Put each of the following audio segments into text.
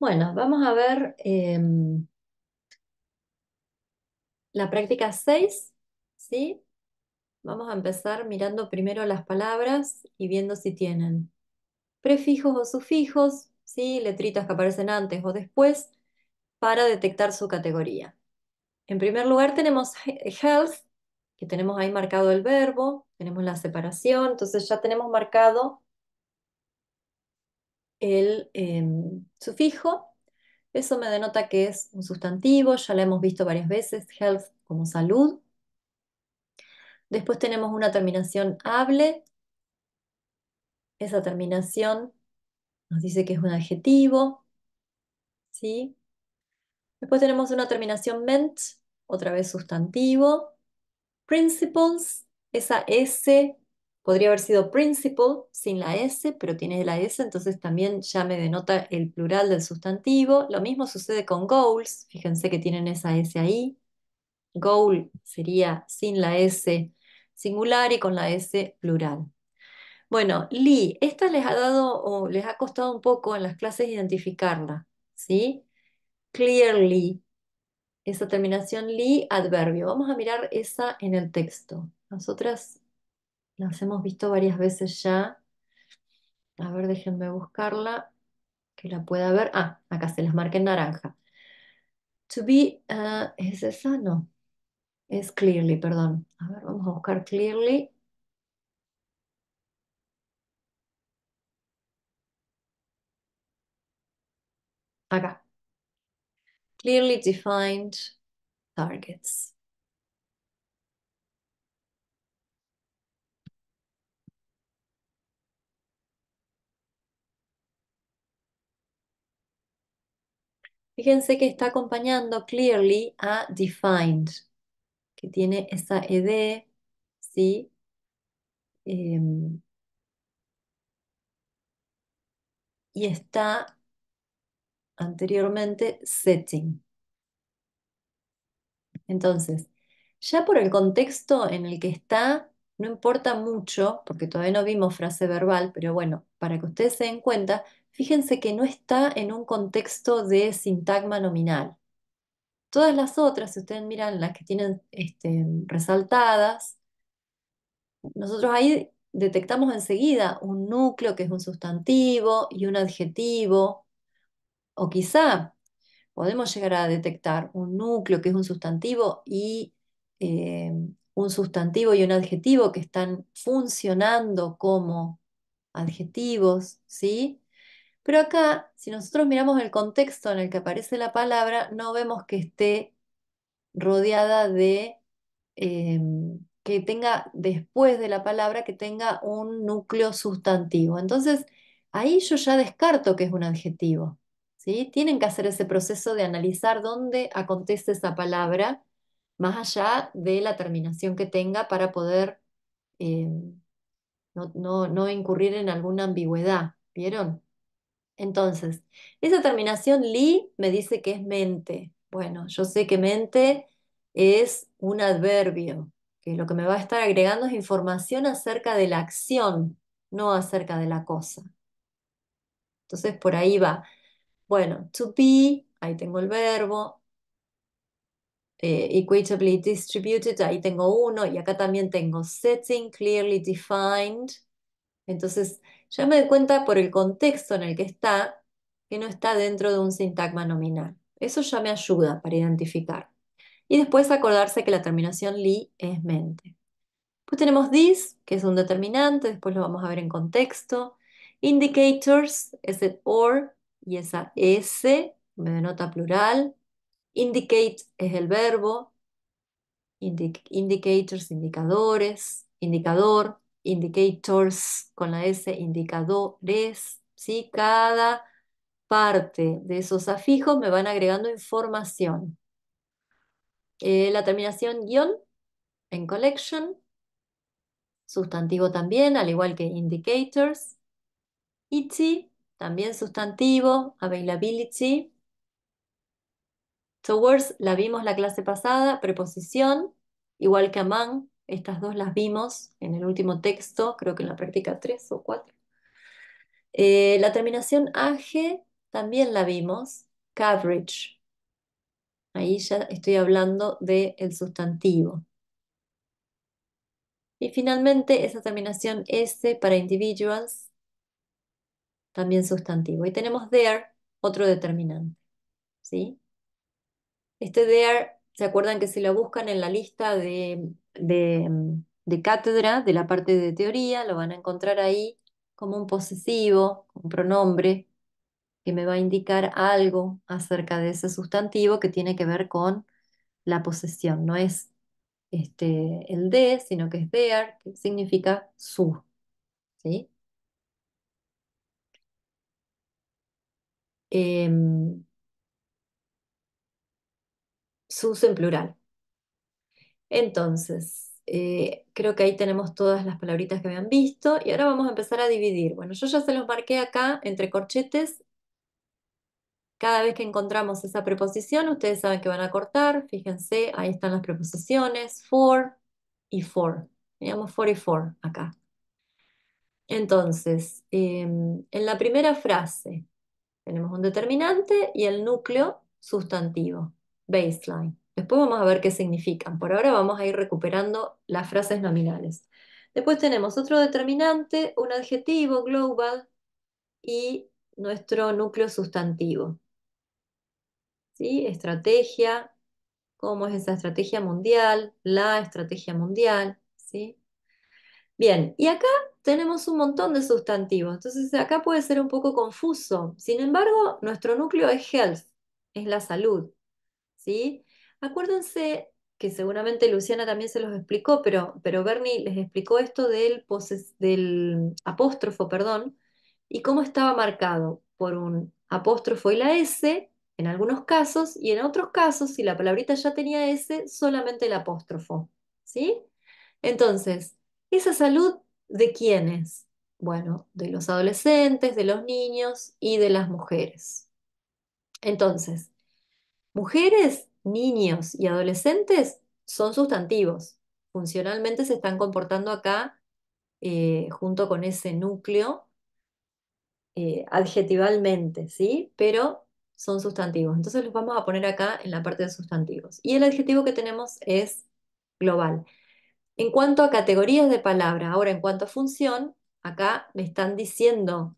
Bueno, vamos a ver em, la práctica 6, ¿sí? Vamos a empezar mirando primero las palabras y viendo si tienen prefijos o sufijos, ¿sí? Letritas que aparecen antes o después para detectar su categoría. En primer lugar tenemos health, que tenemos ahí marcado el verbo, tenemos la separación, entonces ya tenemos marcado el em, sufijo. Eso me denota que es un sustantivo, ya lo hemos visto varias veces, health como salud. Después tenemos una terminación hable. Esa terminación nos dice que es un adjetivo. ¿sí? Después tenemos una terminación ment, otra vez sustantivo. Principles, esa S Podría haber sido principal sin la S, pero tiene la S, entonces también ya me denota el plural del sustantivo. Lo mismo sucede con goals, fíjense que tienen esa S ahí. Goal sería sin la S singular y con la S plural. Bueno, Lee, esta les ha dado o les ha costado un poco en las clases identificarla, ¿sí? Clearly, esa terminación Lee, adverbio. Vamos a mirar esa en el texto. Nosotras las hemos visto varias veces ya. A ver, déjenme buscarla, que la pueda ver. Ah, acá se las marqué en naranja. To be, uh, ¿es esa? No. Es clearly, perdón. A ver, vamos a buscar clearly. Acá. Clearly defined targets. Fíjense que está acompañando clearly a defined, que tiene esa ed, ¿sí? Em, y está anteriormente setting. Entonces, ya por el contexto en el que está, no importa mucho, porque todavía no vimos frase verbal, pero bueno, para que ustedes se den cuenta, fíjense que no está en un contexto de sintagma nominal. Todas las otras, si ustedes miran las que tienen este, resaltadas, nosotros ahí detectamos enseguida un núcleo que es un sustantivo y un adjetivo, o quizá podemos llegar a detectar un núcleo que es un sustantivo y eh, un sustantivo y un adjetivo que están funcionando como adjetivos, ¿sí? Pero acá, si nosotros miramos el contexto en el que aparece la palabra, no vemos que esté rodeada de, em, que tenga después de la palabra, que tenga un núcleo sustantivo. Entonces, ahí yo ya descarto que es un adjetivo. ¿sí? Tienen que hacer ese proceso de analizar dónde acontece esa palabra, más allá de la terminación que tenga para poder em, no incurrir en alguna ambigüedad. ¿Vieron? Entonces, esa terminación li me dice que es mente. Bueno, yo sé que mente es un adverbio, que lo que me va a estar agregando es información acerca de la acción, no acerca de la cosa. Entonces, por ahí va. Bueno, to be, ahí tengo el verbo. Eh, equitably distributed, ahí tengo uno. Y acá también tengo setting, clearly defined. Entonces, ya me doy cuenta por el contexto en el que está que no está dentro de un sintagma nominal. Eso ya me ayuda para identificar. Y después acordarse que la terminación li es mente. Pues tenemos this, que es un determinante, después lo vamos a ver en contexto. Indicators es el or y esa s, me denota plural. Indicate es el verbo. indicators, indicadores, indicador indicators con la S, indicadores, Cada parte de esos afijos me van agregando información. Eh, la terminación guión en collection, sustantivo también, al igual que indicators. Iti e también sustantivo, availability. Towards, la vimos la clase pasada, preposición, igual que among, estas dos las vimos en el último texto, creo que en la práctica 3 o 4. Eh, la terminación AG también la vimos, coverage. Ahí ya estoy hablando del el sustantivo. Y finalmente esa terminación S para individuals, también sustantivo. Y tenemos there, otro determinante. ¿sí? Este there, ¿se acuerdan que si lo buscan en la lista de Mm, de, cátedra, de la parte de teoría, lo van a encontrar ahí como un posesivo, un pronombre que me va a indicar algo acerca de ese sustantivo que tiene que ver con la posesión. No es este, el de, sino que es dear que significa su. ¿sí? Em, sus en plural. Entonces, eh, creo que ahí tenemos todas las palabritas que habían visto y ahora vamos a empezar a dividir. Bueno, yo ya se los marqué acá entre corchetes. Cada vez que encontramos esa preposición, ustedes saben que van a cortar. Fíjense, ahí están las preposiciones, for y for. Teníamos for y for acá. Entonces, eh, en la primera frase tenemos un determinante y el núcleo sustantivo, baseline. Después vamos a ver qué significan. Por ahora vamos a ir recuperando las frases nominales. Después tenemos otro determinante, un adjetivo global y nuestro núcleo sustantivo. ¿Sí? Estrategia, cómo es esa estrategia mundial, la estrategia mundial. ¿sí? Bien, y acá tenemos un montón de sustantivos, entonces acá puede ser un poco confuso. Sin embargo, nuestro núcleo es health, es la salud. ¿sí? Acuérdense que seguramente Luciana también se los explicó, pero, pero Bernie les explicó esto del, del apóstrofo, perdón, y cómo estaba marcado por un apóstrofo y la S en algunos casos, y en otros casos, si la palabrita ya tenía S, solamente el apóstrofo. ¿Sí? Entonces, ¿esa salud de es? Bueno, de los adolescentes, de los niños y de las mujeres. Entonces, mujeres niños y adolescentes son sustantivos. Funcionalmente se están comportando acá eh, junto con ese núcleo eh, adjetivalmente, ¿sí? Pero son sustantivos. Entonces los vamos a poner acá en la parte de sustantivos. Y el adjetivo que tenemos es global. En cuanto a categorías de palabra, ahora en cuanto a función, acá me están diciendo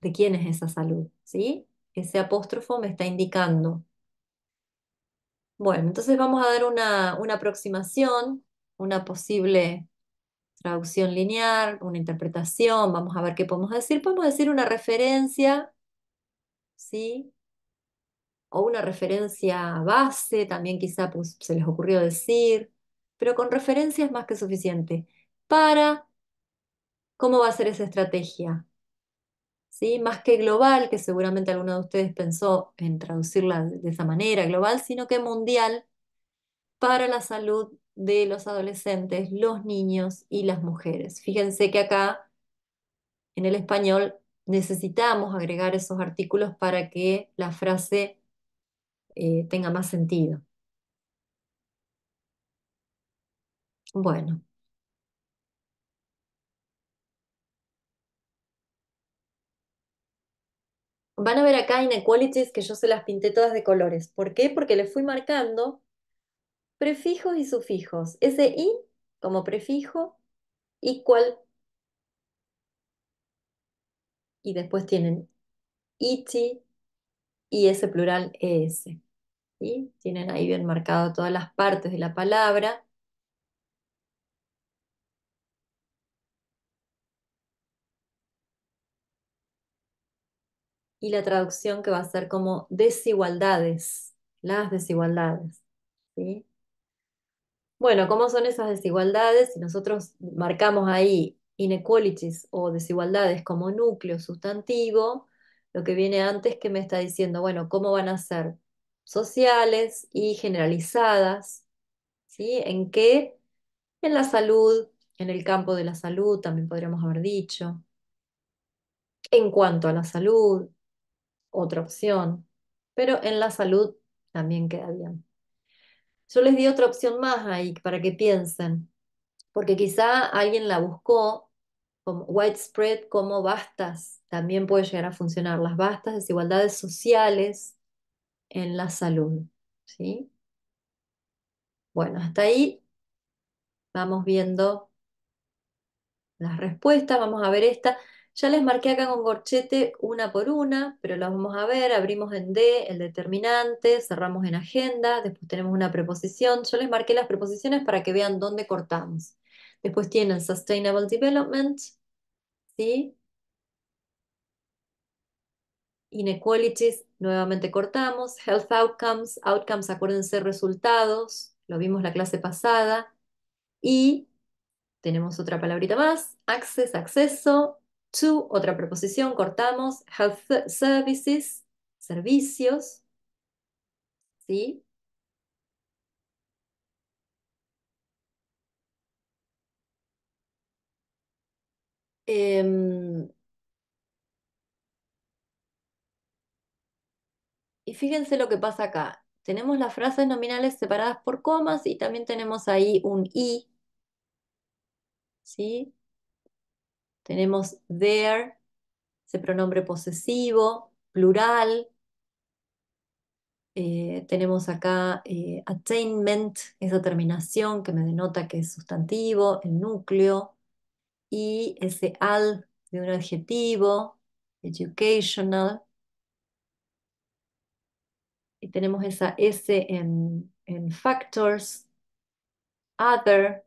de quién es esa salud, ¿sí? Ese apóstrofo me está indicando bueno, entonces vamos a dar una, aproximación, una posible traducción lineal, una interpretación, vamos a ver qué podemos decir. Podemos decir una referencia, ¿sí? O una referencia base, también quizá pues, se les ocurrió decir, pero con referencia es más que suficiente para cómo va a ser esa estrategia, más que global, que seguramente alguno de ustedes pensó en traducirla de esa manera, global, sino que mundial para la salud de los adolescentes, los niños y las mujeres. Fíjense que acá, en el español, necesitamos agregar esos artículos para que la frase eh, tenga más sentido. Bueno, Van a ver acá inequalities que yo se las pinté todas de colores. ¿Por qué? Porque les fui marcando prefijos y sufijos. Ese i como prefijo, equal, y después tienen iti y ese plural es. Tienen ahí bien marcado todas las partes de la palabra y la traducción que va a ser como desigualdades, las desigualdades. Bueno, ¿cómo son esas desigualdades? Si nosotros marcamos ahí inequalities o desigualdades como núcleo sustantivo, lo que viene antes que me está diciendo, bueno, ¿cómo van a ser sociales y generalizadas? ¿Sí? ¿En qué? En la salud, en el campo de la salud, también podríamos haber dicho. En cuanto a la salud, otra opción, pero en la salud también queda bien. Yo les di otra opción más ahí para que piensen, porque quizá alguien la buscó como widespread como bastas, también puede llegar a funcionar las bastas desigualdades sociales en la salud, ¿sí? Bueno, hasta ahí vamos viendo las respuestas, vamos a ver esta. Ya les marqué acá con corchete una por una, pero las vamos a ver. Abrimos en D el determinante, cerramos en agenda, después tenemos una preposición. Yo les marqué las preposiciones para que vean dónde cortamos. Después tienen Sustainable Development, ¿sí? Inequalities, nuevamente cortamos. Health Outcomes, Outcomes, acuérdense, resultados, lo vimos la clase pasada. Y tenemos otra palabrita más, Access, acceso, to, otra preposición, cortamos, health services, servicios, ¿sí? Em, y fíjense lo que pasa acá. Tenemos las frases nominales separadas por comas y también tenemos ahí un i. ¿Sí? Tenemos there, ese pronombre posesivo, plural. Eh, tenemos acá eh, attainment, esa terminación que me denota que es sustantivo, el núcleo. Y ese al de un adjetivo, educational. Y tenemos esa S en, en factors, other.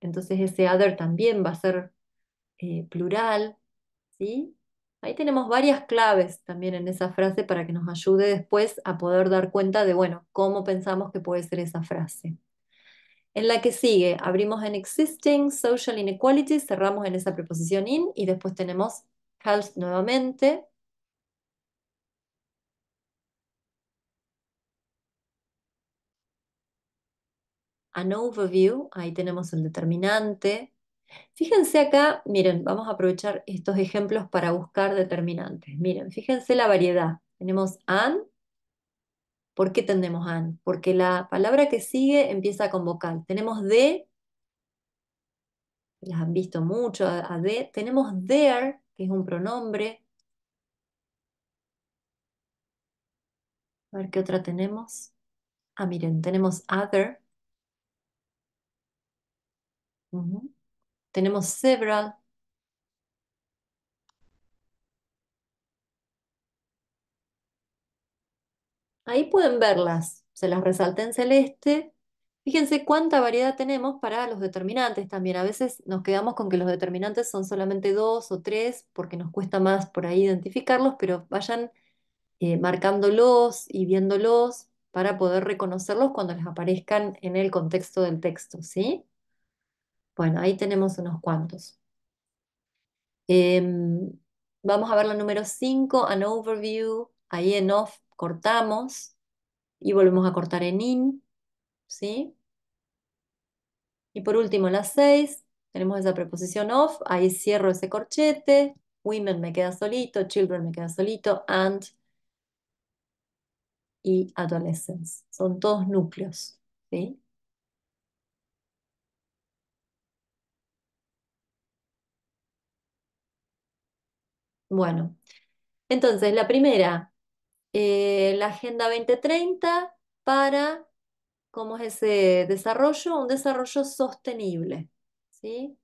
Entonces ese other también va a ser eh, plural, ¿sí? Ahí tenemos varias claves también en esa frase para que nos ayude después a poder dar cuenta de, bueno, cómo pensamos que puede ser esa frase. En la que sigue, abrimos en existing, social inequalities, cerramos en esa preposición in y después tenemos health nuevamente. An overview, ahí tenemos el determinante, Fíjense acá, miren, vamos a aprovechar estos ejemplos para buscar determinantes. Miren, fíjense la variedad. Tenemos an. ¿Por qué tenemos an? Porque la palabra que sigue empieza con vocal. Tenemos de, las han visto mucho, a, de. Tenemos there, que es un pronombre. A ver qué otra tenemos. Ah, miren, tenemos other. Tenemos several. Ahí pueden verlas, se las resalté en celeste. Fíjense cuánta variedad tenemos para los determinantes también. A veces nos quedamos con que los determinantes son solamente dos o tres porque nos cuesta más por ahí identificarlos, pero vayan eh, marcándolos y viéndolos para poder reconocerlos cuando les aparezcan en el contexto del texto, ¿sí? Bueno, ahí tenemos unos cuantos. Em, vamos a ver la número 5, an overview. Ahí en off cortamos y volvemos a cortar en in. ¿Sí? Y por último, la 6, tenemos esa preposición off. Ahí cierro ese corchete. Women me queda solito, children me queda solito, and y adolescence. Son todos núcleos. ¿sí? Bueno, entonces la primera, eh, la Agenda 2030 para, ¿cómo es ese desarrollo? Un desarrollo sostenible, ¿sí?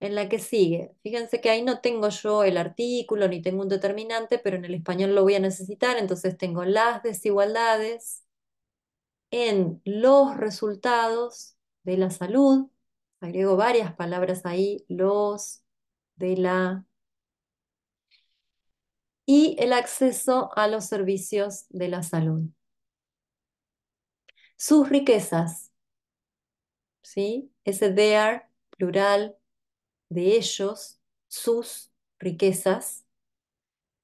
en la que sigue. Fíjense que ahí no tengo yo el artículo ni tengo un determinante, pero en el español lo voy a necesitar, entonces tengo las desigualdades, en los resultados de la salud, agrego varias palabras ahí, los de la y el acceso a los servicios de la salud. Sus riquezas, ¿sí? Ese their, plural, de ellos, sus riquezas.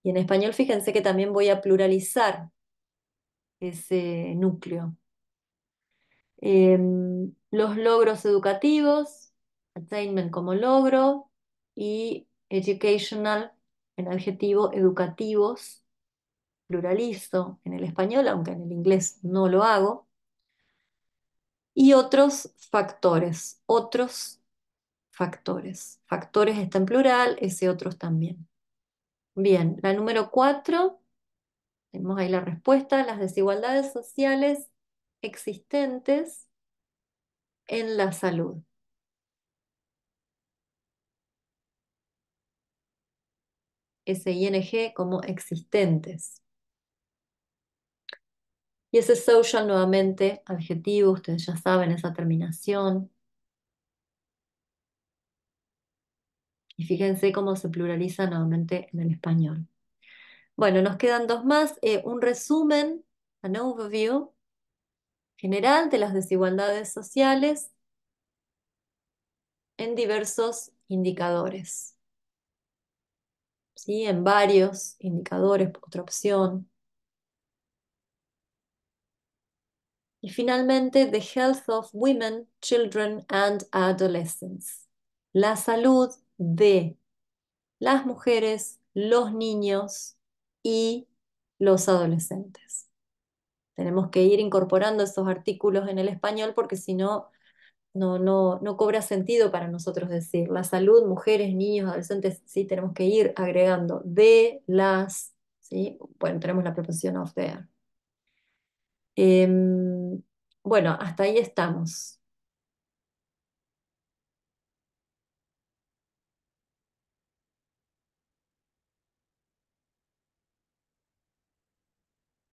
Y en español fíjense que también voy a pluralizar ese núcleo, Em, los logros educativos, attainment como logro y educational en adjetivo educativos, pluralizo en el español, aunque en el inglés no lo hago. Y otros factores, otros factores. Factores está en plural, ese otros también. Bien, la número cuatro, tenemos ahí la respuesta, las desigualdades sociales existentes en la salud. SING como existentes. Y ese social nuevamente, adjetivo, ustedes ya saben esa terminación. Y fíjense cómo se pluraliza nuevamente en el español. Bueno, nos quedan dos más. Eh, un resumen, an overview, general de las desigualdades sociales en diversos indicadores. ¿Sí? En varios indicadores, otra opción. Y finalmente, The Health of Women, Children and Adolescents. La salud de las mujeres, los niños y los adolescentes. Tenemos que ir incorporando esos artículos en el español porque si no, no, no, no cobra sentido para nosotros decir la salud, mujeres, niños, adolescentes, sí, tenemos que ir agregando de las, ¿sí? Bueno, tenemos la preposición of there. Em, bueno, hasta ahí estamos.